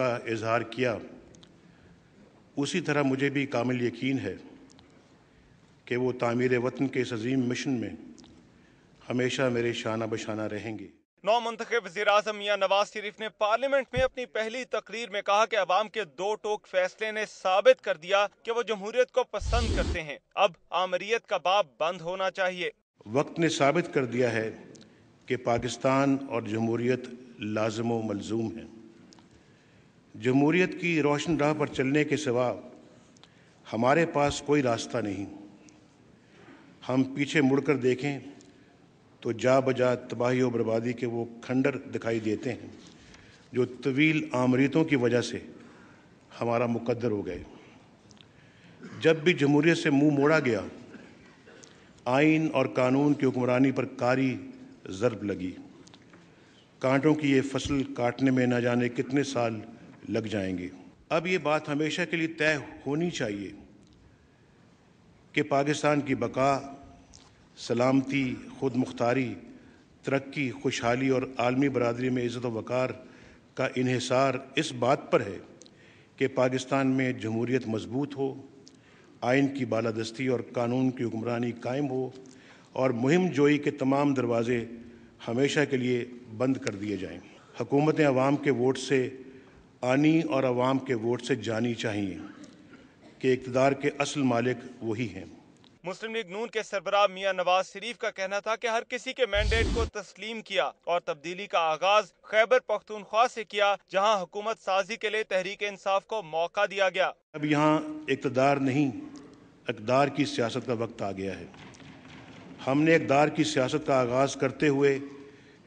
का इजहार किया उसी तरह मुझे भी कामिल यकीन है कि वो तामीर वतन के इस अजीम मिशन में हमेशा मेरे शाना बशाना रहेंगे नौ मंतख वजी अजम मियाँ नवाज शरीफ ने पार्लियामेंट में अपनी पहली तकरीर में कहा कि अवाम के दो टोक फैसले ने साबित कर दिया कि वो जमहूरियत को पसंद करते हैं अब आमरीत का बाप बंद होना चाहिए वक्त ने साबित कर दिया है कि पाकिस्तान और जमहूरियत लाजम मलजूम है जमहूरीत की रोशन राह पर चलने के सिवा हमारे पास कोई रास्ता नहीं हम पीछे मुड़कर देखें तो जा बजा तबाही और बर्बादी के वो खंडर दिखाई देते हैं जो तवील आमरीतों की वजह से हमारा मुकद्दर हो गए जब भी जमहूरीत से मुंह मोड़ा गया आइन और कानून की हुक्मरानी पर कारी ज़रब लगी कांटों की ये फसल काटने में न जाने कितने साल लग जाएंगे अब ये बात हमेशा के लिए तय होनी चाहिए कि पाकिस्तान की बका सलामती खुद मुख्तारी तरक्की खुशहाली और आलमी बरदरी में इज़्ज़त वक़ार का इहसार इस बात पर है कि पाकिस्तान में जमहूरीत मजबूत हो आइन की बालादस्ती और कानून की हुक्मरानी कायम हो और मुहिम जोई के तमाम दरवाज़े हमेशा के लिए बंद कर दिए जाएँ हकूमतें आवाम के वोट से आनी और आवाम के वोट से जानी चाहिए कि इकतदार के असल मालिक वही हैं मुस्लिम लीग नून के सरबरा मियां नवाज शरीफ का कहना था कि हर किसी के मैंडेट को तस्लीम किया और तब्दीली का आगाज खैबर पख्तूनख्वा से किया जहां हुकूमत साजी के लिए तहरीक इंसाफ को मौका दिया गया अब यहाँ इकतदार नहीं इकदार की सियासत का वक्त आ गया है हमने इकदार की सियासत का आगाज करते हुए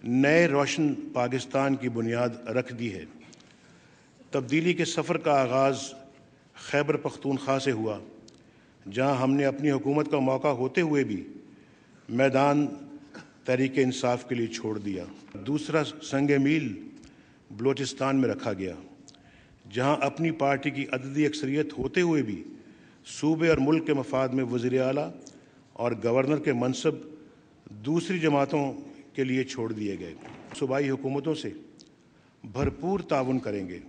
नए रोशन पाकिस्तान की बुनियाद रख दी है तब्दीली के सफ़र का आगाज़ खैबर पख्तूनख्वा से हुआ जहाँ हमने अपनी हुकूमत का मौका होते हुए भी मैदान तहरीक इंसाफ के लिए छोड़ दिया दूसरा संग मील बलोचिस्तान में रखा गया जहाँ अपनी पार्टी की अददी अक्सरियत होते हुए भी सूबे और मुल्क के मफाद में वज़ी अली और गवर्नर के मनसब दूसरी जमातों के लिए छोड़ दिए गए सूबाई हुकूमतों से भरपूर ताउन करेंगे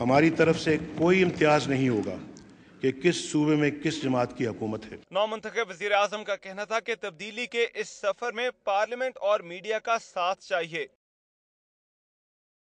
हमारी तरफ से कोई इम्तियाज नहीं होगा कि किस सूबे में किस जमात की हकूमत है नौ मंतखब वजी अजम का कहना था कि तब्दीली के इस सफर में पार्लियामेंट और मीडिया का साथ चाहिए